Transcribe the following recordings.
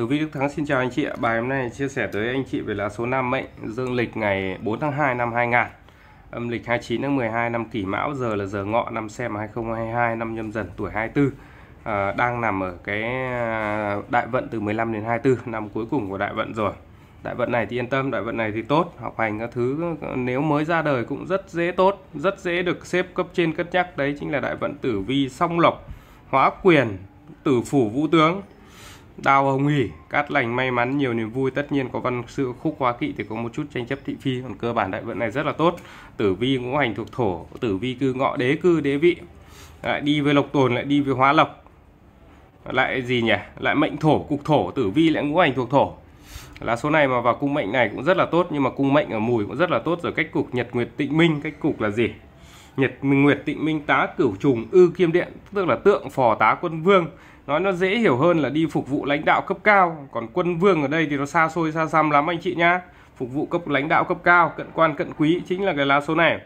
Tử Vi Đức Thắng xin chào anh chị ạ. Bài hôm nay chia sẻ tới anh chị về lá số 5 mệnh dương lịch ngày 4 tháng 2 năm 2000. Âm lịch 29 tháng 12 năm Kỷ Mão, giờ là giờ Ngọ năm xem 2022 năm nhâm dần tuổi 24. À, đang nằm ở cái à, đại vận từ 15 đến 24, năm cuối cùng của đại vận rồi. Đại vận này thì yên tâm, đại vận này thì tốt, học hành các thứ nếu mới ra đời cũng rất dễ tốt, rất dễ được xếp cấp trên cất nhắc đấy chính là đại vận Tử Vi Song Lộc, Hóa Quyền, Tử Phủ Vũ Tướng Đào Hồng Hỷ, cát lành may mắn, nhiều niềm vui, tất nhiên có văn sự khúc hóa kỵ thì có một chút tranh chấp thị phi, còn cơ bản đại vận này rất là tốt. Tử vi ngũ hành thuộc thổ, tử vi cư ngọ đế cư đế vị. Lại đi với lộc tồn lại đi với hóa lộc. Lại gì nhỉ? Lại mệnh thổ, cục thổ, tử vi lại ngũ hành thuộc thổ. Là số này mà vào cung mệnh này cũng rất là tốt nhưng mà cung mệnh ở mùi cũng rất là tốt rồi cách cục Nhật Nguyệt Tịnh Minh, cách cục là gì? Nhật Nguyệt Tịnh Minh tá cửu trùng ư kiêm điện, tức là tượng phò tá quân vương nói nó dễ hiểu hơn là đi phục vụ lãnh đạo cấp cao còn quân vương ở đây thì nó xa xôi xa xăm lắm anh chị nhá phục vụ cấp lãnh đạo cấp cao cận quan cận quý chính là cái lá số này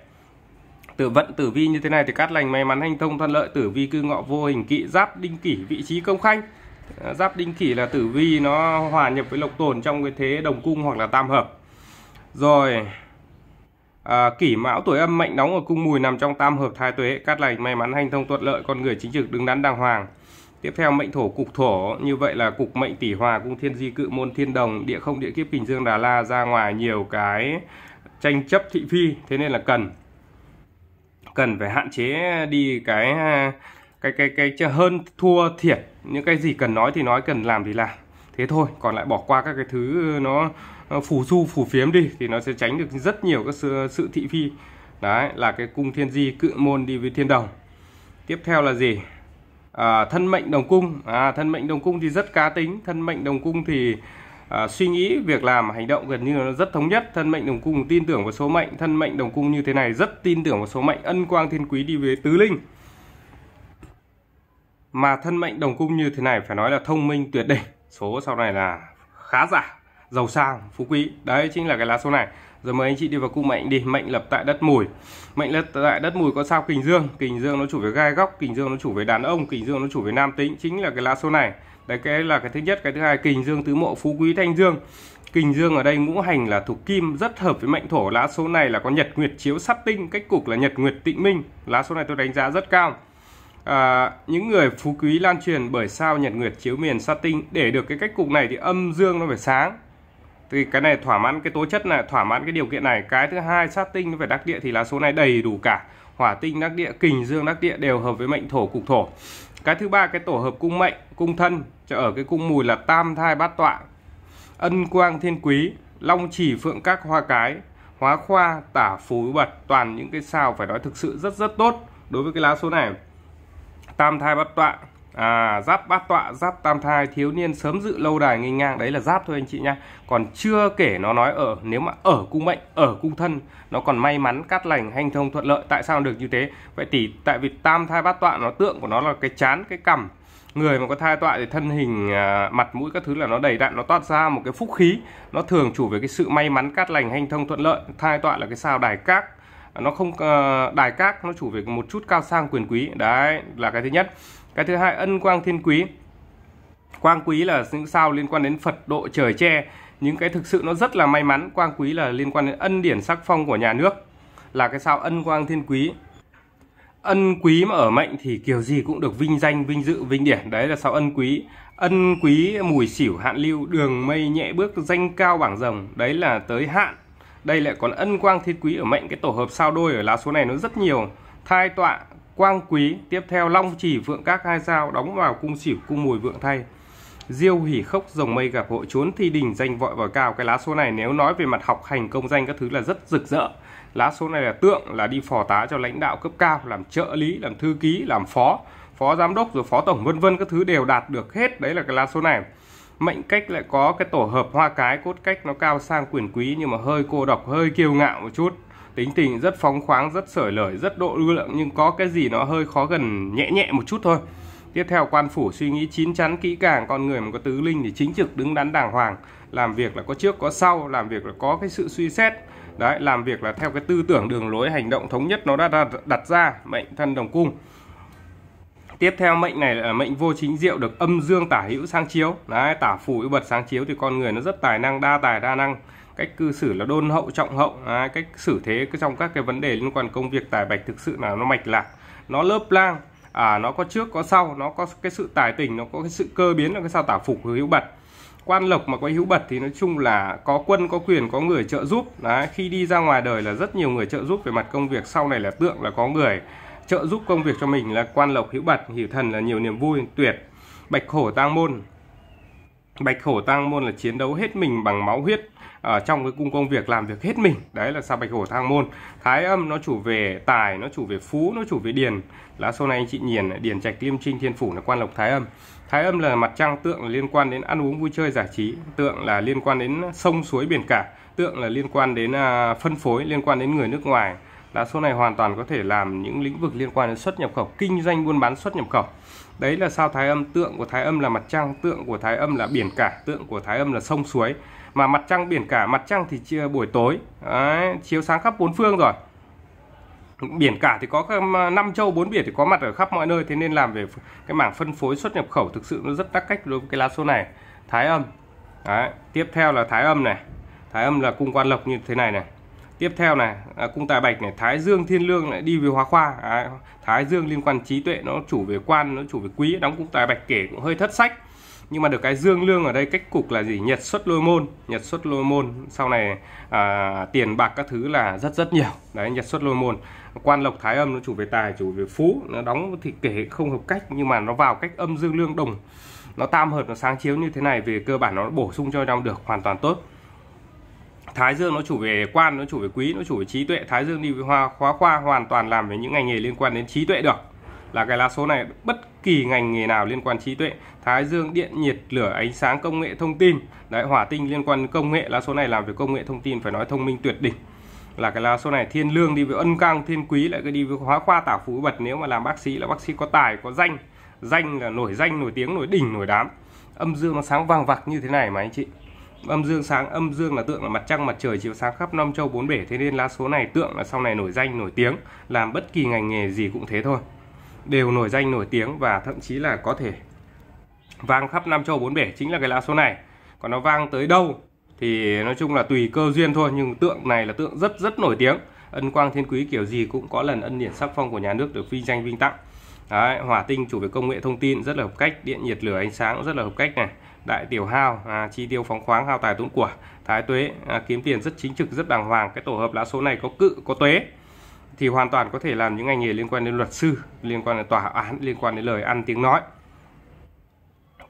tử vận tử vi như thế này thì cát lành may mắn hành thông thuận lợi tử vi cư ngọ vô hình kỵ giáp đinh kỷ vị trí công khanh ờ, giáp đinh kỷ là tử vi nó hòa nhập với lộc tồn trong cái thế đồng cung hoặc là tam hợp rồi à, kỷ mão tuổi âm mệnh nóng ở cung mùi nằm trong tam hợp thái tuế cát lành may mắn hành thông thuận lợi con người chính trực đứng đắn đàng hoàng Tiếp theo mệnh thổ cục thổ, như vậy là cục mệnh tỷ hòa cung thiên di cự môn thiên đồng, địa không địa kiếp Bình Dương Đà La ra ngoài nhiều cái tranh chấp thị phi, thế nên là cần cần phải hạn chế đi cái cái cái cái, cái hơn thua thiệt những cái gì cần nói thì nói cần làm thì làm thế thôi còn lại bỏ qua các cái thứ nó phù du phù phiếm đi thì nó sẽ tránh được rất nhiều các sự, sự thị phi đấy là cái cung thiên di cự môn đi với thiên đồng tiếp theo là gì à, thân mệnh đồng cung à, thân mệnh đồng cung thì rất cá tính thân mệnh đồng cung thì à, suy nghĩ việc làm hành động gần như là rất thống nhất thân mệnh đồng cung tin tưởng vào số mệnh thân mệnh đồng cung như thế này rất tin tưởng vào số mệnh ân quang thiên quý đi với tứ linh mà thân mệnh đồng cung như thế này phải nói là thông minh tuyệt đỉnh số sau này là khá giả giàu sang phú quý đấy chính là cái lá số này rồi mời anh chị đi vào cung mệnh đi, mệnh lập tại đất mùi. Mệnh lập tại đất mùi có sao kình dương, kình dương nó chủ về gai góc, kình dương nó chủ về đàn ông, kình dương nó chủ về nam tính, chính là cái lá số này. Đấy cái là cái thứ nhất, cái thứ hai kình dương tứ mộ phú quý thanh dương. Kình dương ở đây ngũ hành là thuộc kim rất hợp với mệnh thổ, lá số này là có nhật nguyệt chiếu sát tinh, cách cục là nhật nguyệt tịnh minh. Lá số này tôi đánh giá rất cao à, những người phú quý lan truyền bởi sao nhật nguyệt chiếu miền sát tinh để được cái cách cục này thì âm dương nó phải sáng thì cái này thỏa mãn cái tố chất này thỏa mãn cái điều kiện này cái thứ hai sát tinh phải đắc địa thì lá số này đầy đủ cả hỏa tinh đắc địa kình dương đắc địa đều hợp với mệnh thổ cục thổ cái thứ ba cái tổ hợp cung mệnh cung thân ở cái cung mùi là tam thai bát tọa ân quang thiên quý long chỉ phượng các hoa cái hóa khoa tả phú bật toàn những cái sao phải nói thực sự rất rất tốt đối với cái lá số này tam thai bát tọa à, giáp bát tọa giáp tam thai thiếu niên sớm dự lâu đài nghênh ngang đấy là giáp thôi anh chị nhá còn chưa kể nó nói ở nếu mà ở cung mệnh ở cung thân nó còn may mắn cát lành hanh thông thuận lợi tại sao được như thế vậy thì tại vì tam thai bát tọa nó tượng của nó là cái chán cái cằm người mà có thai tọa thì thân hình à, mặt mũi các thứ là nó đầy đặn nó toát ra một cái phúc khí nó thường chủ về cái sự may mắn cát lành hanh thông thuận lợi thai tọa là cái sao đài cát nó không uh, đài cát nó chủ về một chút cao sang quyền quý đấy là cái thứ nhất cái thứ hai ân quang thiên quý quang quý là những sao liên quan đến phật độ trời che những cái thực sự nó rất là may mắn quang quý là liên quan đến ân điển sắc phong của nhà nước là cái sao ân quang thiên quý ân quý mà ở mệnh thì kiểu gì cũng được vinh danh vinh dự vinh điển đấy là sao ân quý ân quý mùi xỉu hạn lưu đường mây nhẹ bước danh cao bảng rồng đấy là tới hạn đây lại còn ân quang thiên quý ở mệnh cái tổ hợp sao đôi ở lá số này nó rất nhiều thai tọa quang quý tiếp theo long chỉ vượng các hai sao đóng vào cung xỉu cung mùi vượng thay diêu hỉ khốc rồng mây gặp hội trốn thi đình danh vội vào cao cái lá số này nếu nói về mặt học hành công danh các thứ là rất rực rỡ lá số này là tượng là đi phò tá cho lãnh đạo cấp cao làm trợ lý làm thư ký làm phó phó giám đốc rồi phó tổng vân vân các thứ đều đạt được hết đấy là cái lá số này mệnh cách lại có cái tổ hợp hoa cái cốt cách nó cao sang quyền quý nhưng mà hơi cô độc hơi kiêu ngạo một chút tính tình rất phóng khoáng rất sởi lời rất độ lưu lượng nhưng có cái gì nó hơi khó gần nhẹ nhẹ một chút thôi tiếp theo quan phủ suy nghĩ chín chắn kỹ càng con người mà có tứ linh thì chính trực đứng đắn đàng hoàng làm việc là có trước có sau làm việc là có cái sự suy xét đấy làm việc là theo cái tư tưởng đường lối hành động thống nhất nó đã đặt, ra mệnh thân đồng cung tiếp theo mệnh này là mệnh vô chính diệu được âm dương tả hữu sáng chiếu đấy tả phủ bật sáng chiếu thì con người nó rất tài năng đa tài đa năng cách cư xử là đôn hậu trọng hậu à, cách xử thế trong các cái vấn đề liên quan công việc tài bạch thực sự là nó mạch lạc nó lớp lang à, nó có trước có sau nó có cái sự tài tình nó có cái sự cơ biến là cái sao tả phục hữu bật quan lộc mà có hữu bật thì nói chung là có quân có quyền có người trợ giúp Đấy, khi đi ra ngoài đời là rất nhiều người trợ giúp về mặt công việc sau này là tượng là có người trợ giúp công việc cho mình là quan lộc hữu bật hữu thần là nhiều niềm vui tuyệt bạch khổ tang môn bạch khổ tang môn là chiến đấu hết mình bằng máu huyết ở trong cái cung công việc làm việc hết mình đấy là sao bạch hổ thang môn thái âm nó chủ về tài nó chủ về phú nó chủ về điền lá số này anh chị nhìn điền trạch liêm trinh thiên phủ là quan lộc thái âm thái âm là mặt trăng tượng là liên quan đến ăn uống vui chơi giải trí tượng là liên quan đến sông suối biển cả tượng là liên quan đến à, phân phối liên quan đến người nước ngoài lá số này hoàn toàn có thể làm những lĩnh vực liên quan đến xuất nhập khẩu kinh doanh buôn bán xuất nhập khẩu đấy là sao thái âm tượng của thái âm là mặt trăng tượng của thái âm là biển cả tượng của thái âm là sông suối mà mặt trăng biển cả mặt trăng thì chia buổi tối Đấy, chiếu sáng khắp bốn phương rồi biển cả thì có ờ, năm châu bốn biển thì có mặt ở khắp mọi nơi thế nên làm về cái mảng phân phối xuất nhập khẩu thực sự nó rất tắc cách đối với cái lá số này thái âm Đấy, tiếp theo là thái âm này thái âm là cung quan lộc như thế này này tiếp theo này à, cung tài bạch này thái dương thiên lương lại đi về hóa khoa à, thái dương liên quan trí tuệ nó chủ về quan nó chủ về quý đóng cung tài bạch kể cũng hơi thất sách nhưng mà được cái dương lương ở đây cách cục là gì nhật xuất lôi môn nhật xuất lôi môn sau này à, tiền bạc các thứ là rất rất nhiều đấy nhật xuất lôi môn quan lộc thái âm nó chủ về tài chủ về phú nó đóng thì kể không hợp cách nhưng mà nó vào cách âm dương lương đồng nó tam hợp nó sáng chiếu như thế này về cơ bản nó bổ sung cho nhau được hoàn toàn tốt Thái Dương nó chủ về quan, nó chủ về quý, nó chủ về trí tuệ. Thái Dương đi với hoa khóa khoa hoàn toàn làm về những ngành nghề liên quan đến trí tuệ được. Là cái lá số này bất kỳ ngành nghề nào liên quan trí tuệ thái dương điện nhiệt lửa ánh sáng công nghệ thông tin đấy hỏa tinh liên quan công nghệ lá số này làm về công nghệ thông tin phải nói thông minh tuyệt đỉnh là cái lá số này thiên lương đi với ân cang thiên quý lại cứ đi với hóa khoa tả phú bật nếu mà làm bác sĩ là bác sĩ có tài có danh danh là nổi danh nổi tiếng nổi đỉnh nổi đám âm dương nó sáng vàng vặc như thế này mà anh chị âm dương sáng âm dương là tượng là mặt trăng mặt trời chiếu sáng khắp năm châu bốn bể thế nên lá số này tượng là sau này nổi danh nổi tiếng làm bất kỳ ngành nghề gì cũng thế thôi đều nổi danh nổi tiếng và thậm chí là có thể vang khắp Nam Châu bốn bể chính là cái lá số này. Còn nó vang tới đâu thì nói chung là tùy cơ duyên thôi nhưng tượng này là tượng rất rất nổi tiếng. Ân quang thiên quý kiểu gì cũng có lần ân điển sắc phong của nhà nước được vinh danh vinh tặng. Đấy, hỏa tinh chủ về công nghệ thông tin rất là hợp cách, điện nhiệt lửa ánh sáng rất là hợp cách này, đại tiểu hao, à, chi tiêu phóng khoáng hao tài tốn của, thái tuế, à, kiếm tiền rất chính trực rất đàng hoàng. Cái tổ hợp lá số này có cự có tuế thì hoàn toàn có thể làm những ngành nghề liên quan đến luật sư, liên quan đến tòa án, liên quan đến lời ăn tiếng nói.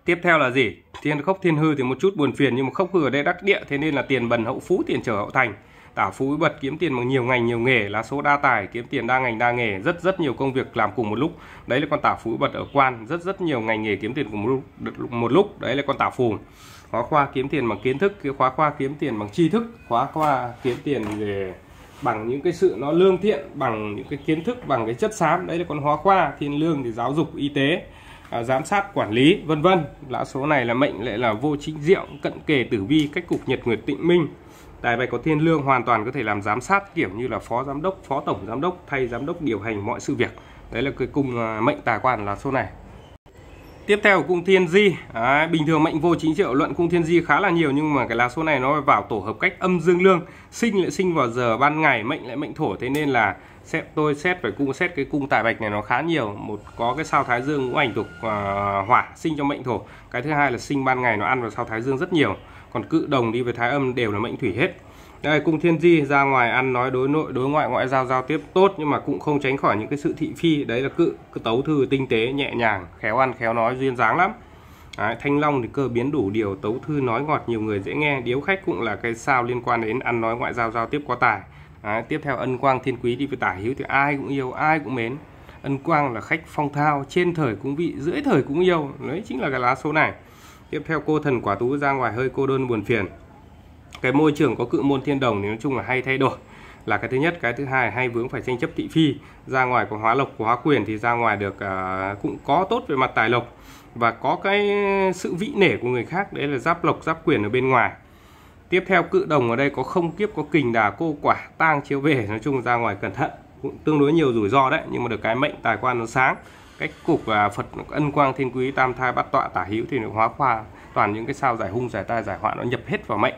Tiếp theo là gì? Thiên khốc thiên hư thì một chút buồn phiền nhưng mà khốc hư ở đây đắc địa thế nên là tiền bần hậu phú, tiền trở hậu thành. Tả phú bật kiếm tiền bằng nhiều ngành nhiều nghề, là số đa tài, kiếm tiền đa ngành đa nghề, rất rất nhiều công việc làm cùng một lúc. Đấy là con tả phú bật ở quan, rất rất nhiều ngành nghề kiếm tiền cùng một lúc, một lúc. đấy là con tả phù khóa khoa kiếm tiền bằng kiến thức khóa khoa kiếm tiền bằng tri thức khóa khoa kiếm tiền về bằng những cái sự nó lương thiện bằng những cái kiến thức bằng cái chất xám đấy là con hóa khoa thiên lương thì giáo dục y tế à, giám sát quản lý vân vân lão số này là mệnh lại là vô chính diệu cận kề tử vi cách cục nhật nguyệt tịnh minh tài bạch có thiên lương hoàn toàn có thể làm giám sát kiểu như là phó giám đốc phó tổng giám đốc thay giám đốc điều hành mọi sự việc đấy là cái cung à, mệnh tài quan là số này Tiếp theo cung thiên di à, Bình thường mệnh vô 9 triệu luận cung thiên di khá là nhiều Nhưng mà cái lá số này nó vào tổ hợp cách âm dương lương Sinh lại sinh vào giờ ban ngày Mệnh lại mệnh thổ Thế nên là xét, tôi xét phải cung xét cái cung tài bạch này nó khá nhiều một Có cái sao thái dương ngũ ảnh tục à, hỏa Sinh cho mệnh thổ Cái thứ hai là sinh ban ngày nó ăn vào sao thái dương rất nhiều Còn cự đồng đi với thái âm đều là mệnh thủy hết đây cung thiên di ra ngoài ăn nói đối nội đối ngoại ngoại giao giao tiếp tốt nhưng mà cũng không tránh khỏi những cái sự thị phi đấy là cự cứ tấu thư tinh tế nhẹ nhàng khéo ăn khéo nói duyên dáng lắm Đấy, thanh long thì cơ biến đủ điều tấu thư nói ngọt nhiều người dễ nghe điếu khách cũng là cái sao liên quan đến ăn nói ngoại giao giao tiếp có tài Đấy, tiếp theo ân quang thiên quý đi với tả hiếu thì ai cũng yêu ai cũng mến ân quang là khách phong thao trên thời cũng vị dưới thời cũng yêu đấy chính là cái lá số này tiếp theo cô thần quả tú ra ngoài hơi cô đơn buồn phiền cái môi trường có cự môn thiên đồng thì nói chung là hay thay đổi là cái thứ nhất cái thứ hai hay vướng phải tranh chấp thị phi ra ngoài có hóa lộc của hóa quyền thì ra ngoài được uh, cũng có tốt về mặt tài lộc và có cái sự vĩ nể của người khác đấy là giáp lộc giáp quyền ở bên ngoài tiếp theo cự đồng ở đây có không kiếp có kình đà cô quả tang chiếu về nói chung ra ngoài cẩn thận cũng tương đối nhiều rủi ro đấy nhưng mà được cái mệnh tài quan nó sáng cách cục và phật ân quang thiên quý tam thai bắt tọa tả hữu thì nó hóa khoa toàn những cái sao giải hung giải tai giải họa nó nhập hết vào mệnh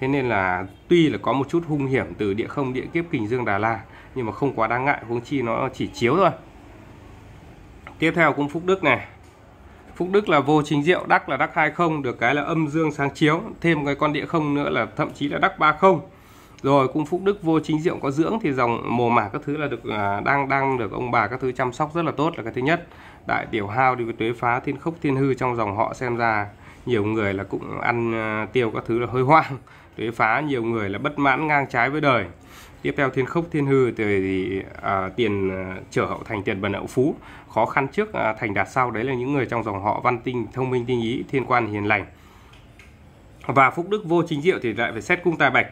thế nên là tuy là có một chút hung hiểm từ địa không địa kiếp kình dương đà la nhưng mà không quá đáng ngại huống chi nó chỉ chiếu thôi tiếp theo cũng phúc đức này phúc đức là vô chính diệu đắc là đắc hai không được cái là âm dương sáng chiếu thêm cái con địa không nữa là thậm chí là đắc ba không rồi cung phúc đức vô chính diệu có dưỡng thì dòng mồ mả các thứ là được à, đang đang được ông bà các thứ chăm sóc rất là tốt là cái thứ nhất đại tiểu hao đi với tuế phá thiên khốc thiên hư trong dòng họ xem ra nhiều người là cũng ăn à, tiêu các thứ là hơi hoang quấy phá nhiều người là bất mãn ngang trái với đời tiếp theo thiên khốc thiên hư thì à, tiền trở à, hậu thành tiền bần hậu phú khó khăn trước à, thành đạt sau đấy là những người trong dòng họ văn tinh thông minh tinh ý thiên quan hiền lành và phúc đức vô chính diệu thì lại phải xét cung tài bạch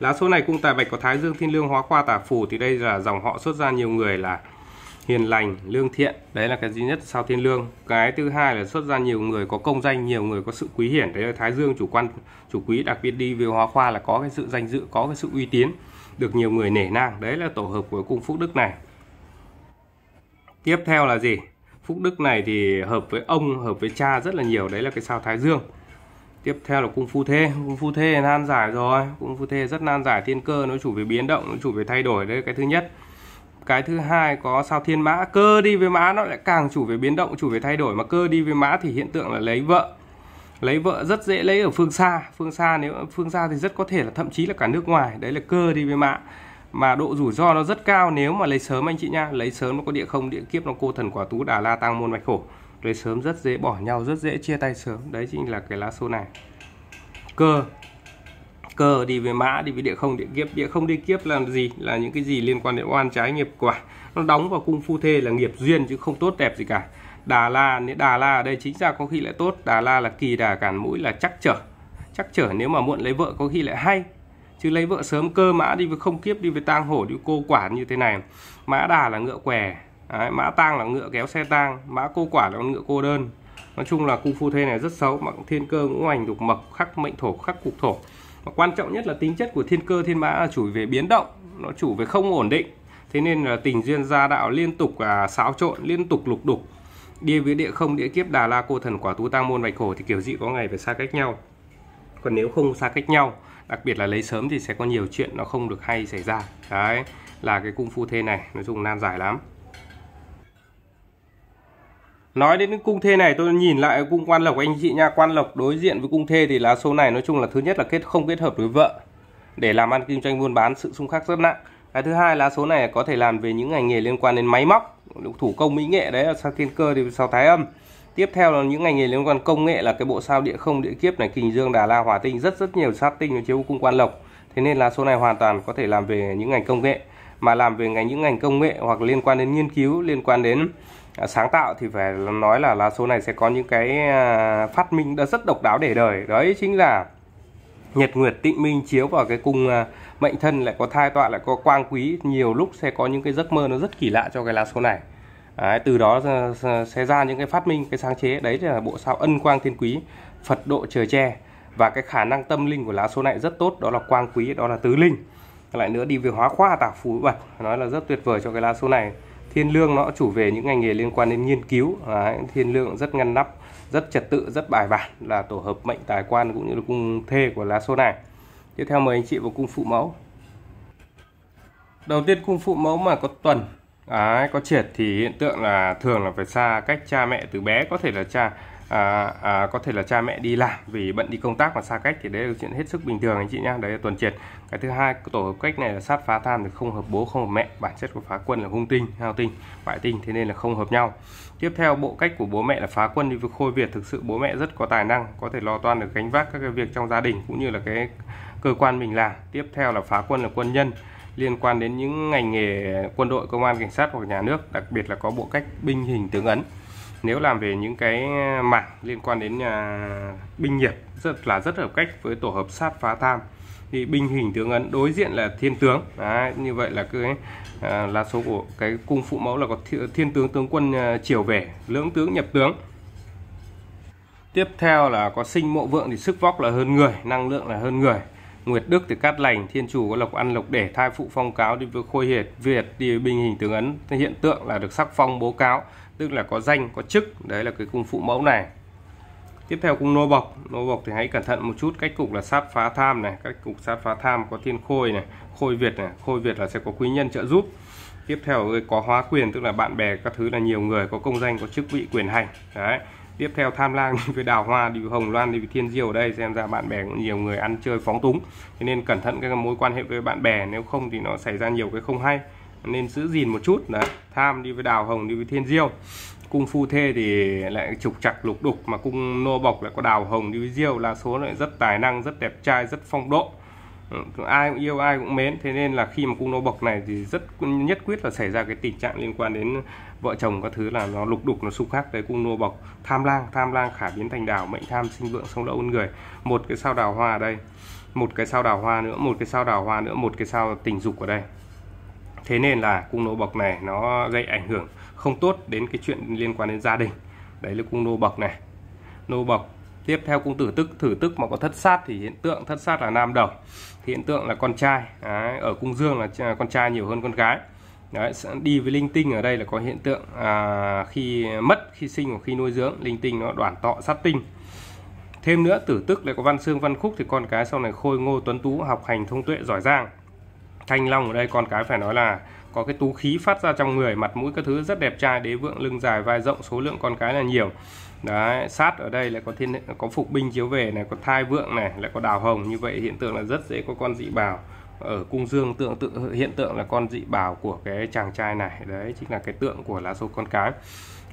lá số này cung tài bạch có thái dương thiên lương hóa khoa tả phù thì đây là dòng họ xuất ra nhiều người là hiền lành lương thiện đấy là cái duy nhất sao thiên lương cái thứ hai là xuất ra nhiều người có công danh nhiều người có sự quý hiển đấy là thái dương chủ quan chủ quý đặc biệt đi về hóa khoa là có cái sự danh dự có cái sự uy tín được nhiều người nể nang đấy là tổ hợp của cung phúc đức này tiếp theo là gì phúc đức này thì hợp với ông hợp với cha rất là nhiều đấy là cái sao thái dương tiếp theo là cung phu thê cung phu thê nan giải rồi cung phu thê rất nan giải thiên cơ nó chủ về biến động nó chủ về thay đổi đấy cái thứ nhất cái thứ hai có sao thiên mã cơ đi với mã nó lại càng chủ về biến động chủ về thay đổi mà cơ đi với mã thì hiện tượng là lấy vợ lấy vợ rất dễ lấy ở phương xa phương xa nếu phương xa thì rất có thể là thậm chí là cả nước ngoài đấy là cơ đi với mã mà độ rủi ro nó rất cao nếu mà lấy sớm anh chị nha lấy sớm nó có địa không địa kiếp nó cô thần quả tú đà la tăng môn mạch khổ lấy sớm rất dễ bỏ nhau rất dễ chia tay sớm đấy chính là cái lá số này cơ cơ đi về mã đi về địa không địa kiếp địa không đi kiếp là gì là những cái gì liên quan đến oan trái nghiệp quả nó đóng vào cung phu thê là nghiệp duyên chứ không tốt đẹp gì cả đà la nếu đà la ở đây chính ra có khi lại tốt đà la là kỳ đà cản mũi là chắc trở chắc trở nếu mà muộn lấy vợ có khi lại hay chứ lấy vợ sớm cơ mã đi với không kiếp đi với tang hổ đi cô quả như thế này mã đà là ngựa què Đấy, mã tang là ngựa kéo xe tang mã cô quả là ngựa cô đơn nói chung là cung phu thê này rất xấu mà thiên cơ ngũ hành thuộc mộc khắc mệnh thổ khắc cục thổ và quan trọng nhất là tính chất của thiên cơ thiên mã là chủ về biến động nó chủ về không ổn định thế nên là tình duyên gia đạo liên tục à, xáo trộn liên tục lục đục đi với địa không địa kiếp đà la cô thần quả tú tăng môn bạch hổ thì kiểu gì có ngày phải xa cách nhau còn nếu không xa cách nhau đặc biệt là lấy sớm thì sẽ có nhiều chuyện nó không được hay xảy ra đấy là cái cung phu thê này nói chung nan giải lắm Nói đến cung thê này tôi nhìn lại cung quan lộc anh chị nha Quan lộc đối diện với cung thê thì lá số này nói chung là thứ nhất là kết không kết hợp với vợ Để làm ăn kinh doanh buôn bán sự xung khắc rất nặng Cái thứ hai lá số này có thể làm về những ngành nghề liên quan đến máy móc Thủ công mỹ nghệ đấy là sao thiên cơ thì sao thái âm Tiếp theo là những ngành nghề liên quan công nghệ là cái bộ sao địa không địa kiếp này Kình Dương, Đà La, Hỏa Tinh rất rất nhiều sát tinh chiếu cung quan lộc Thế nên lá số này hoàn toàn có thể làm về những ngành công nghệ Mà làm về ngành những ngành công nghệ hoặc liên quan đến nghiên cứu, liên quan đến À, sáng tạo thì phải nói là lá số này sẽ có những cái à, phát minh đã rất độc đáo để đời đấy chính là nhật nguyệt tịnh minh chiếu vào cái cung à, mệnh thân lại có thai tọa lại có quang quý nhiều lúc sẽ có những cái giấc mơ nó rất kỳ lạ cho cái lá số này đấy, từ đó sẽ ra những cái phát minh cái sáng chế đấy là bộ sao ân quang thiên quý phật độ trời tre và cái khả năng tâm linh của lá số này rất tốt đó là quang quý đó là tứ linh lại nữa đi về hóa khoa tả phú bật nói là rất tuyệt vời cho cái lá số này thiên lương nó chủ về những ngành nghề liên quan đến nghiên cứu Đấy, thiên lương rất ngăn nắp rất trật tự rất bài bản là tổ hợp mệnh tài quan cũng như là cung thê của lá số này tiếp theo mời anh chị vào cung phụ mẫu đầu tiên cung phụ mẫu mà có tuần Đấy, có triệt thì hiện tượng là thường là phải xa cách cha mẹ từ bé có thể là cha à, à, có thể là cha mẹ đi làm vì bận đi công tác và xa cách thì đấy là chuyện hết sức bình thường anh chị nhá đấy là tuần triệt cái thứ hai tổ hợp cách này là sát phá tham thì không hợp bố không hợp mẹ bản chất của phá quân là hung tinh hao tinh bại tinh thế nên là không hợp nhau tiếp theo bộ cách của bố mẹ là phá quân đi thì khôi việt thực sự bố mẹ rất có tài năng có thể lo toan được gánh vác các cái việc trong gia đình cũng như là cái cơ quan mình làm tiếp theo là phá quân là quân nhân liên quan đến những ngành nghề quân đội công an cảnh sát hoặc nhà nước đặc biệt là có bộ cách binh hình tướng ấn nếu làm về những cái à, mảng liên quan đến à, binh nghiệp rất là rất hợp cách với tổ hợp sát phá tham thì binh hình tướng ấn đối diện là thiên tướng Đấy, như vậy là cái à, là số của cái cung phụ mẫu là có thiên, thiên tướng tướng quân à, chiều về lưỡng tướng nhập tướng tiếp theo là có sinh mộ vượng thì sức vóc là hơn người năng lượng là hơn người Nguyệt Đức thì cát lành, thiên chủ có lộc ăn lộc để, thai phụ phong cáo đi với khôi hiệt, Việt đi bình hình tướng ấn, hiện tượng là được sắc phong bố cáo tức là có danh có chức đấy là cái cung phụ mẫu này tiếp theo cung nô bộc nô bộc thì hãy cẩn thận một chút cách cục là sát phá tham này cách cục sát phá tham có thiên khôi này khôi việt này khôi việt là sẽ có quý nhân trợ giúp tiếp theo có hóa quyền tức là bạn bè các thứ là nhiều người có công danh có chức vị quyền hành đấy tiếp theo tham lang đi với đào hoa đi với hồng loan đi với thiên diều ở đây xem ra bạn bè cũng nhiều người ăn chơi phóng túng thế nên cẩn thận cái mối quan hệ với bạn bè nếu không thì nó xảy ra nhiều cái không hay nên giữ gìn một chút là tham đi với đào hồng đi với thiên diêu cung phu thê thì lại trục chặt lục đục mà cung nô bộc lại có đào hồng đi với diêu là số lại rất tài năng rất đẹp trai rất phong độ ừ, ai cũng yêu ai cũng mến thế nên là khi mà cung nô bộc này thì rất nhất quyết là xảy ra cái tình trạng liên quan đến vợ chồng các thứ là nó lục đục nó xung khắc đấy cung nô bộc tham lang tham lang khả biến thành đào mệnh tham sinh vượng sông lậu người một cái sao đào hoa ở đây một cái sao đào hoa nữa một cái sao đào hoa nữa một cái sao tình dục ở đây thế nên là cung nô bọc này nó gây ảnh hưởng không tốt đến cái chuyện liên quan đến gia đình đấy là cung nô bọc này nô bọc tiếp theo cung tử tức thử tức mà có thất sát thì hiện tượng thất sát là nam đầu hiện tượng là con trai đấy, ở cung dương là con trai nhiều hơn con gái đấy, đi với linh tinh ở đây là có hiện tượng à, khi mất khi sinh hoặc khi nuôi dưỡng linh tinh nó đoản tọ sát tinh thêm nữa tử tức lại có văn xương văn khúc thì con cái sau này khôi ngô tuấn tú học hành thông tuệ giỏi giang thanh long ở đây con cái phải nói là có cái tú khí phát ra trong người mặt mũi các thứ rất đẹp trai đế vượng lưng dài vai rộng số lượng con cái là nhiều đấy sát ở đây lại có thiên có phục binh chiếu về này có thai vượng này lại có đào hồng như vậy hiện tượng là rất dễ có con dị bảo ở cung dương tượng tự hiện tượng là con dị bảo của cái chàng trai này đấy chính là cái tượng của lá số con cái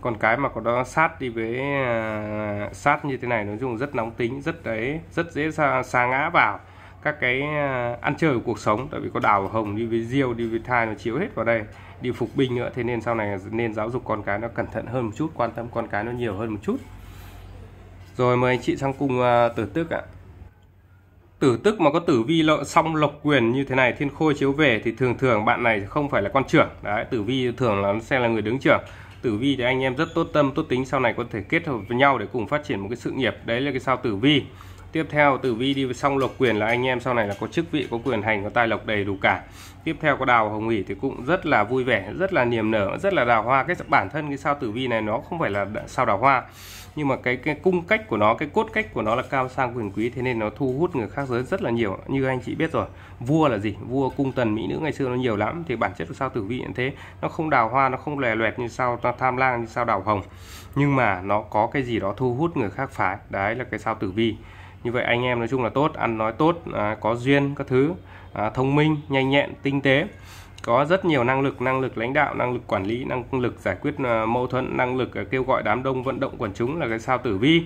con cái mà có đó sát đi với uh, sát như thế này nói chung rất nóng tính rất đấy rất dễ xa, xa ngã vào các cái à, ăn chơi của cuộc sống tại vì có đào hồng đi với diêu đi với thai nó chiếu hết vào đây đi phục binh nữa thế nên sau này nên giáo dục con cái nó cẩn thận hơn một chút quan tâm con cái nó nhiều hơn một chút rồi mời anh chị sang cùng à, tử tức ạ tử tức mà có tử vi lợi song lộc quyền như thế này thiên khôi chiếu về thì thường thường bạn này không phải là con trưởng đấy tử vi thường là nó sẽ là người đứng trưởng tử vi thì anh em rất tốt tâm tốt tính sau này có thể kết hợp với nhau để cùng phát triển một cái sự nghiệp đấy là cái sao tử vi tiếp theo tử vi đi xong lộc quyền là anh em sau này là có chức vị có quyền hành có tài lộc đầy đủ cả tiếp theo có đào hồng ủy thì cũng rất là vui vẻ rất là niềm nở rất là đào hoa cái bản thân cái sao tử vi này nó không phải là sao đào hoa nhưng mà cái cái cung cách của nó cái cốt cách của nó là cao sang quyền quý thế nên nó thu hút người khác giới rất là nhiều như anh chị biết rồi vua là gì vua cung tần mỹ nữ ngày xưa nó nhiều lắm thì bản chất của sao tử vi như thế nó không đào hoa nó không lè loẹt như sao tham lang như sao đào hồng nhưng mà nó có cái gì đó thu hút người khác phái đấy là cái sao tử vi như vậy anh em nói chung là tốt ăn nói tốt à, có duyên các thứ à, thông minh nhanh nhẹn tinh tế có rất nhiều năng lực năng lực lãnh đạo năng lực quản lý năng lực giải quyết à, mâu thuẫn năng lực à, kêu gọi đám đông vận động quần chúng là cái sao tử vi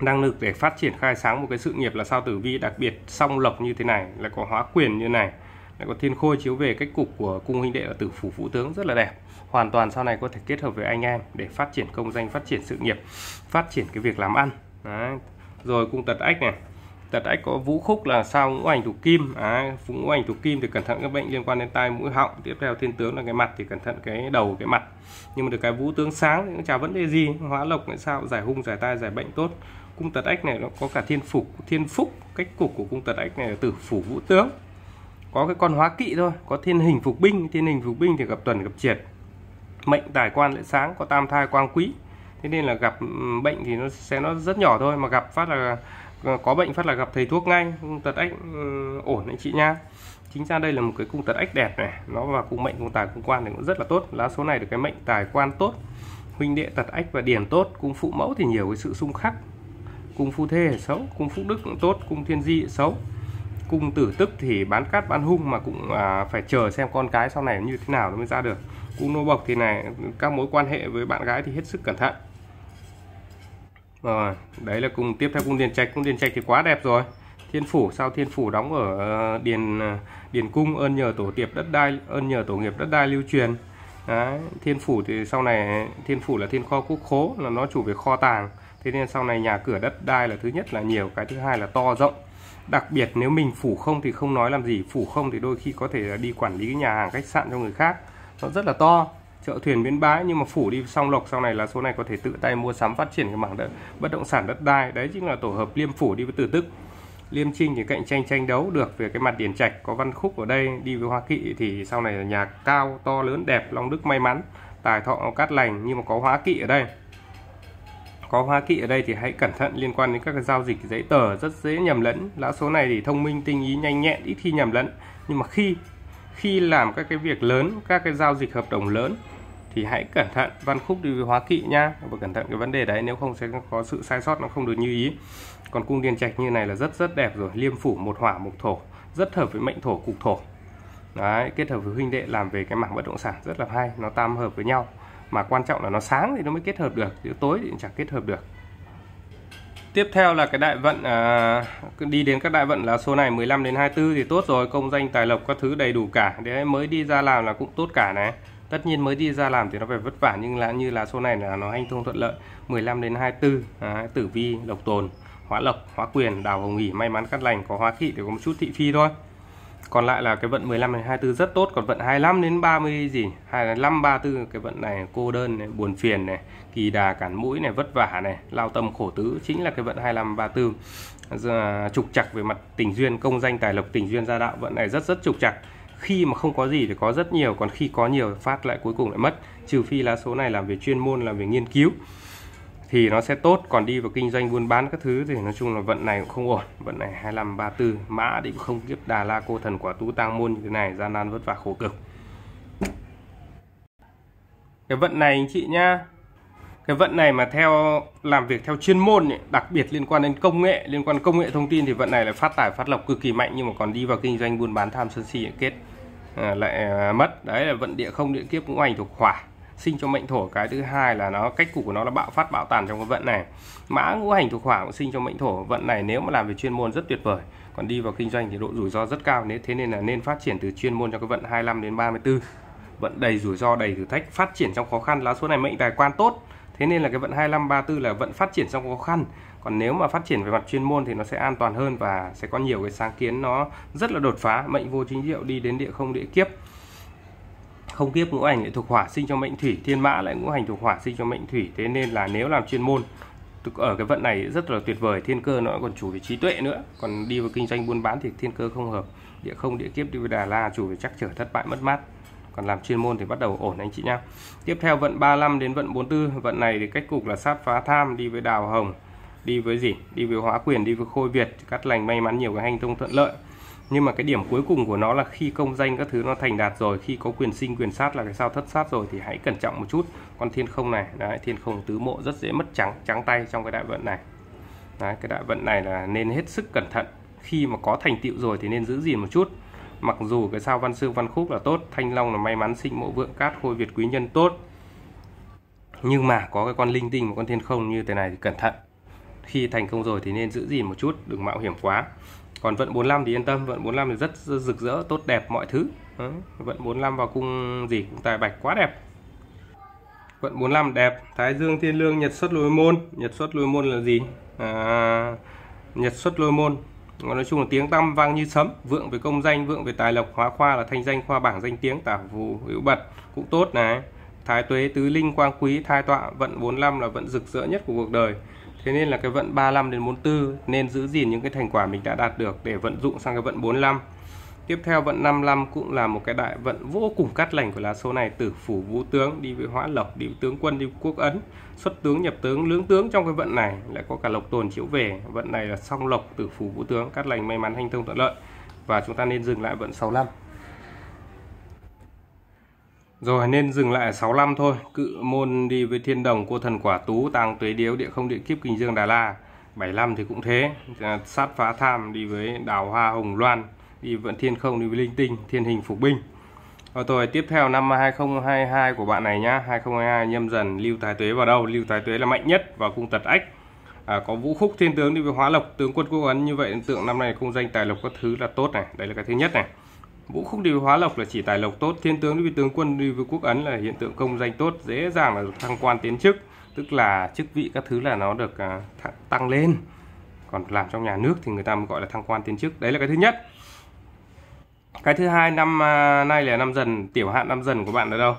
năng lực để phát triển khai sáng một cái sự nghiệp là sao tử vi đặc biệt song lộc như thế này là có hóa quyền như này lại có thiên khôi chiếu về cách cục của cung huynh đệ là tử phủ phụ tướng rất là đẹp hoàn toàn sau này có thể kết hợp với anh em để phát triển công danh phát triển sự nghiệp phát triển cái việc làm ăn Đấy rồi cung tật ách này tật ách có vũ khúc là sao ngũ hành thủ kim á à, ngũ hành thủ kim thì cẩn thận các bệnh liên quan đến tai mũi họng tiếp theo thiên tướng là cái mặt thì cẩn thận cái đầu cái mặt nhưng mà được cái vũ tướng sáng thì cũng chả vấn đề gì hóa lộc lại sao giải hung giải tai giải bệnh tốt cung tật ách này nó có cả thiên phục thiên phúc cách cục của cung tật ách này là tử phủ vũ tướng có cái con hóa kỵ thôi có thiên hình phục binh thiên hình phục binh thì gặp tuần gặp triệt mệnh tài quan lại sáng có tam thai quang quý thế nên là gặp ừ, bệnh thì nó sẽ nó rất nhỏ thôi mà gặp phát là ờ, có bệnh phát là gặp thầy thuốc ngay tật ếch ừ, ổn anh chị nha chính ra đây là một cái cung tật ếch đẹp này nó và cung mệnh cung tài cung quan thì cũng rất là tốt lá số này được cái mệnh tài quan tốt huynh đệ tật ách và điển tốt cung phụ mẫu thì nhiều cái sự xung khắc cung phu thê xấu cung phúc đức cũng tốt cung thiên di xấu cung tử tức thì bán cát bán hung mà cũng à, phải chờ xem con cái sau này như thế nào nó mới ra được cung nô bộc thì này các mối quan hệ với bạn gái thì hết sức cẩn thận rồi đấy là cùng tiếp theo cung điền trạch cung điền trạch thì quá đẹp rồi thiên phủ sao thiên phủ đóng ở ờ, điền ờ, điền cung ơn nhờ tổ tiệp đất đai ơn nhờ tổ nghiệp đất đai lưu truyền đấy, thiên phủ thì sau này thiên phủ là thiên kho quốc khố là nó chủ về kho tàng thế nên sau này nhà cửa đất đai là thứ nhất là nhiều cái thứ hai là to rộng đặc biệt nếu mình phủ không thì không nói làm gì phủ không thì đôi khi có thể đi quản lý cái nhà hàng khách sạn cho người khác nó rất là to chợ thuyền bến bãi nhưng mà phủ đi song lộc sau này là số này có thể tự tay mua sắm phát triển cái mảng đất bất động sản đất đai đấy chính là tổ hợp liêm phủ đi với tử tức liêm trinh thì cạnh tranh tranh đấu được về cái mặt điển trạch có văn khúc ở đây đi với hoa kỵ thì sau này là nhà cao to lớn đẹp long đức may mắn tài thọ cát lành nhưng mà có hóa kỵ ở đây có hoa kỵ ở đây thì hãy cẩn thận liên quan đến các cái giao dịch giấy tờ rất dễ nhầm lẫn lã số này thì thông minh tinh ý nhanh nhẹn ít khi nhầm lẫn nhưng mà khi khi làm các cái việc lớn các cái giao dịch hợp đồng lớn thì hãy cẩn thận văn khúc đi với hóa kỵ nhá và cẩn thận cái vấn đề đấy nếu không sẽ có sự sai sót nó không được như ý còn cung điền trạch như này là rất rất đẹp rồi liêm phủ một hỏa một thổ rất hợp với mệnh thổ cục thổ đấy kết hợp với huynh đệ làm về cái mảng bất động sản rất là hay nó tam hợp với nhau mà quan trọng là nó sáng thì nó mới kết hợp được chứ tối thì chẳng kết hợp được tiếp theo là cái đại vận à, đi đến các đại vận là số này 15 đến 24 thì tốt rồi công danh tài lộc các thứ đầy đủ cả đấy mới đi ra làm là cũng tốt cả này tất nhiên mới đi ra làm thì nó phải vất vả nhưng là như là số này là nó hanh thông thuận lợi 15 đến 24 à, tử vi độc tồn hóa lộc hóa quyền đào hồng nghỉ may mắn cắt lành có hóa khị thì có một chút thị phi thôi còn lại là cái vận 15 đến 24 rất tốt còn vận 25 đến 30 gì 25 34 cái vận này cô đơn này, buồn phiền này kỳ đà cản mũi này vất vả này lao tâm khổ tứ chính là cái vận 25 34 trục chặt về mặt tình duyên công danh tài lộc tình duyên gia đạo vận này rất rất trục chặt khi mà không có gì thì có rất nhiều còn khi có nhiều phát lại cuối cùng lại mất trừ phi lá số này làm về chuyên môn làm về nghiên cứu thì nó sẽ tốt còn đi vào kinh doanh buôn bán các thứ thì nói chung là vận này cũng không ổn vận này 25 34 mã định không kiếp đà la cô thần quả tú tang môn như thế này gian nan vất vả khổ cực cái vận này anh chị nhá cái vận này mà theo làm việc theo chuyên môn ấy, đặc biệt liên quan đến công nghệ liên quan công nghệ thông tin thì vận này là phát tải phát lọc cực kỳ mạnh nhưng mà còn đi vào kinh doanh buôn bán tham sân si kết à, lại à, mất đấy là vận địa không địa kiếp cũng ảnh thuộc hỏa sinh cho mệnh thổ cái thứ hai là nó cách cục của nó là bạo phát bạo tàn trong cái vận này mã ngũ hành thuộc hỏa cũng sinh cho mệnh thổ vận này nếu mà làm về chuyên môn rất tuyệt vời còn đi vào kinh doanh thì độ rủi ro rất cao nên thế nên là nên phát triển từ chuyên môn cho cái vận 25 đến 34 vận đầy rủi ro đầy thử thách phát triển trong khó khăn lá số này mệnh tài quan tốt thế nên là cái vận 25 34 là vận phát triển trong khó khăn còn nếu mà phát triển về mặt chuyên môn thì nó sẽ an toàn hơn và sẽ có nhiều cái sáng kiến nó rất là đột phá mệnh vô chính diệu đi đến địa không địa kiếp không kiếp ngũ hành lại thuộc hỏa sinh cho mệnh thủy thiên mã lại ngũ hành thuộc hỏa sinh cho mệnh thủy thế nên là nếu làm chuyên môn ở cái vận này rất là tuyệt vời thiên cơ nó còn chủ về trí tuệ nữa còn đi vào kinh doanh buôn bán thì thiên cơ không hợp địa không địa kiếp đi với đà la chủ về chắc trở thất bại mất mát còn làm chuyên môn thì bắt đầu ổn anh chị nhá tiếp theo vận 35 đến vận 44 vận này thì cách cục là sát phá tham đi với đào hồng đi với gì đi với hóa quyền đi với khôi việt cắt lành may mắn nhiều cái hành thông thuận lợi nhưng mà cái điểm cuối cùng của nó là khi công danh các thứ nó thành đạt rồi khi có quyền sinh quyền sát là cái sao thất sát rồi thì hãy cẩn trọng một chút con thiên không này đấy thiên không tứ mộ rất dễ mất trắng trắng tay trong cái đại vận này đấy, cái đại vận này là nên hết sức cẩn thận khi mà có thành tựu rồi thì nên giữ gìn một chút mặc dù cái sao văn sư văn khúc là tốt thanh long là may mắn sinh mộ vượng cát khôi việt quý nhân tốt nhưng mà có cái con linh tinh một con thiên không như thế này thì cẩn thận khi thành công rồi thì nên giữ gìn một chút đừng mạo hiểm quá còn vận 45 thì yên tâm vận 45 thì rất rực rỡ tốt đẹp mọi thứ Đấy. vận 45 vào cung gì cũng tài bạch quá đẹp vận 45 đẹp Thái Dương Thiên Lương Nhật xuất lôi môn Nhật xuất lôi môn là gì à, Nhật xuất lôi môn nói chung là tiếng tăm vang như sấm vượng về công danh vượng về tài lộc hóa khoa là thanh danh khoa bảng danh tiếng tả phù hữu bật cũng tốt này thái tuế tứ linh quang quý thai tọa vận 45 là vận rực rỡ nhất của cuộc đời thế nên là cái vận 35 đến 44 nên giữ gìn những cái thành quả mình đã đạt được để vận dụng sang cái vận 45 Tiếp theo vận 55 cũng là một cái đại vận vô cùng cát lành của lá số này tử phủ vũ tướng đi với hóa lộc đi với tướng quân đi với quốc ấn xuất tướng nhập tướng lưỡng tướng trong cái vận này lại có cả lộc tồn chiếu về vận này là song lộc tử phủ vũ tướng cát lành may mắn hanh thông thuận lợi và chúng ta nên dừng lại vận 65 rồi nên dừng lại 65 thôi cự môn đi với thiên đồng cô thần quả tú tàng tuế điếu địa không địa kiếp kinh dương đà la 75 thì cũng thế sát phá tham đi với đào hoa hồng loan đi vận thiên không đi với linh tinh thiên hình phục binh rồi tôi tiếp theo năm 2022 của bạn này nhá 2022 nhâm dần lưu tài tuế vào đâu lưu tài tuế là mạnh nhất vào cung tật ách à, có vũ khúc thiên tướng đi với hóa lộc tướng quân quốc ấn như vậy tượng năm này cung danh tài lộc các thứ là tốt này đây là cái thứ nhất này vũ khúc đi với hóa lộc là chỉ tài lộc tốt thiên tướng đi với tướng quân đi với quốc ấn là hiện tượng công danh tốt dễ dàng là thăng quan tiến chức tức là chức vị các thứ là nó được à, tăng lên còn làm trong nhà nước thì người ta mới gọi là thăng quan tiến chức đấy là cái thứ nhất cái thứ hai năm à, nay là năm dần tiểu hạn năm dần của bạn ở đâu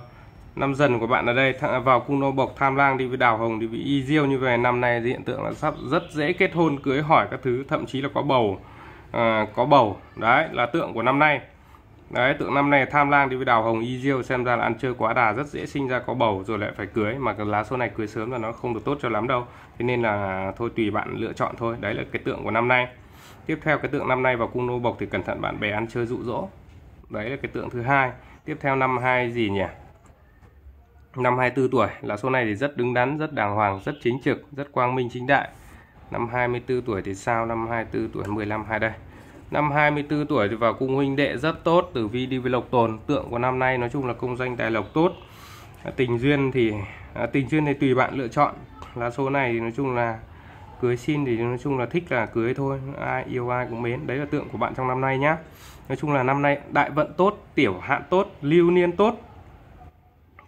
năm dần của bạn ở đây vào cung nô bộc tham lang đi với đào hồng đi với y diêu như vậy năm nay hiện tượng là sắp rất dễ kết hôn cưới hỏi các thứ thậm chí là có bầu à, có bầu đấy là tượng của năm nay đấy tượng năm nay tham lang đi với đào hồng y diêu xem ra là ăn chơi quá đà rất dễ sinh ra có bầu rồi lại phải cưới mà lá số này cưới sớm là nó không được tốt cho lắm đâu thế nên là thôi tùy bạn lựa chọn thôi đấy là cái tượng của năm nay tiếp theo cái tượng năm nay vào cung nô bộc thì cẩn thận bạn bè ăn chơi dụ dỗ đấy là cái tượng thứ hai tiếp theo năm hai gì nhỉ năm 24 tuổi là số này thì rất đứng đắn rất đàng hoàng rất chính trực rất quang minh chính đại năm 24 tuổi thì sao năm 24 tuổi 15 hai đây năm 24 tuổi thì vào cung huynh đệ rất tốt tử vi đi với lộc tồn tượng của năm nay nói chung là công danh tài lộc tốt tình duyên thì à, tình duyên thì tùy bạn lựa chọn là số này thì nói chung là cưới xin thì nói chung là thích là cưới thôi ai yêu ai cũng mến đấy là tượng của bạn trong năm nay nhá nói chung là năm nay đại vận tốt tiểu hạn tốt lưu niên tốt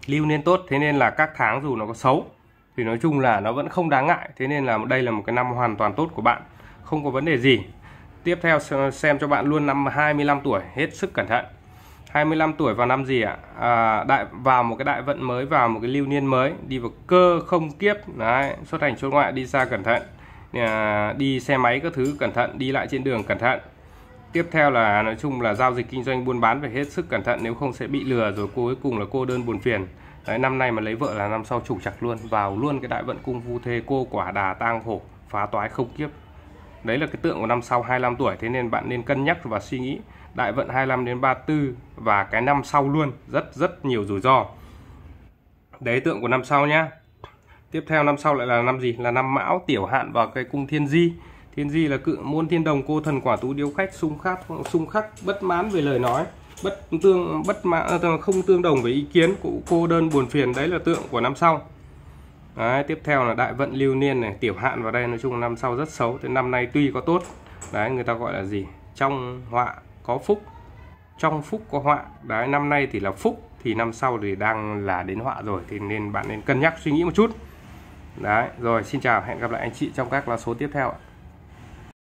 lưu niên tốt thế nên là các tháng dù nó có xấu thì nói chung là nó vẫn không đáng ngại thế nên là đây là một cái năm hoàn toàn tốt của bạn không có vấn đề gì tiếp theo xem cho bạn luôn năm 25 tuổi hết sức cẩn thận 25 tuổi vào năm gì ạ à, đại vào một cái đại vận mới vào một cái lưu niên mới đi vào cơ không kiếp đấy xuất hành xuất ngoại đi xa cẩn thận Ờ, đi xe máy các thứ cẩn thận đi lại trên đường cẩn thận tiếp theo là nói chung là giao dịch kinh doanh buôn bán phải hết sức cẩn thận nếu không sẽ bị lừa rồi cuối cùng là cô đơn buồn phiền Đấy, năm nay mà lấy vợ là năm sau chủ chặt luôn vào luôn cái đại vận cung vu thê cô quả đà tang hổ phá toái không kiếp đấy là cái tượng của năm sau 25 tuổi thế nên bạn nên cân nhắc và suy nghĩ đại vận 25 đến 34 và cái năm sau luôn rất rất nhiều rủi ro đấy tượng của năm sau nhé tiếp theo năm sau lại là năm gì là năm mão tiểu hạn vào cái cung thiên di thiên di là cự môn thiên đồng cô thần quả tú điếu khách xung khắc xung khắc bất mãn về lời nói bất tương bất mãn à, không tương đồng với ý kiến cụ cô đơn buồn phiền đấy là tượng của năm sau đấy, tiếp theo là đại vận lưu niên này tiểu hạn vào đây nói chung năm sau rất xấu thế năm nay tuy có tốt đấy người ta gọi là gì trong họa có phúc trong phúc có họa đấy năm nay thì là phúc thì năm sau thì đang là đến họa rồi thì nên bạn nên cân nhắc suy nghĩ một chút đấy rồi xin chào hẹn gặp lại anh chị trong các là số tiếp theo ạ